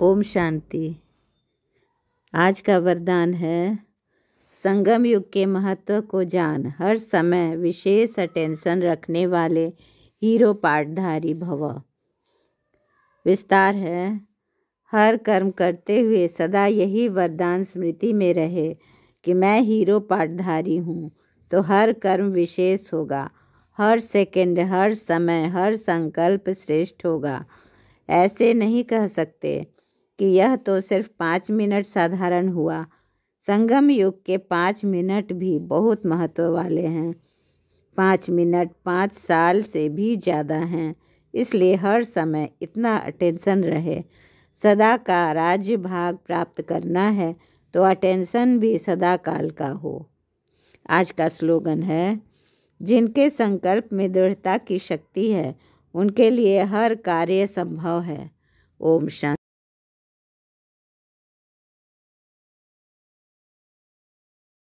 ओम शांति आज का वरदान है संगम युग के महत्व को जान हर समय विशेष अटेंशन रखने वाले हीरो पाठधारी भव विस्तार है हर कर्म करते हुए सदा यही वरदान स्मृति में रहे कि मैं हीरो पाठधारी हूँ तो हर कर्म विशेष होगा हर सेकंड हर समय हर संकल्प श्रेष्ठ होगा ऐसे नहीं कह सकते कि यह तो सिर्फ पाँच मिनट साधारण हुआ संगम युग के पाँच मिनट भी बहुत महत्व वाले हैं पाँच मिनट पाँच साल से भी ज़्यादा हैं इसलिए हर समय इतना अटेंशन रहे सदा का राज्य भाग प्राप्त करना है तो अटेंशन भी सदा काल का हो आज का स्लोगन है जिनके संकल्प में दृढ़ता की शक्ति है उनके लिए हर कार्य संभव है ओम शांति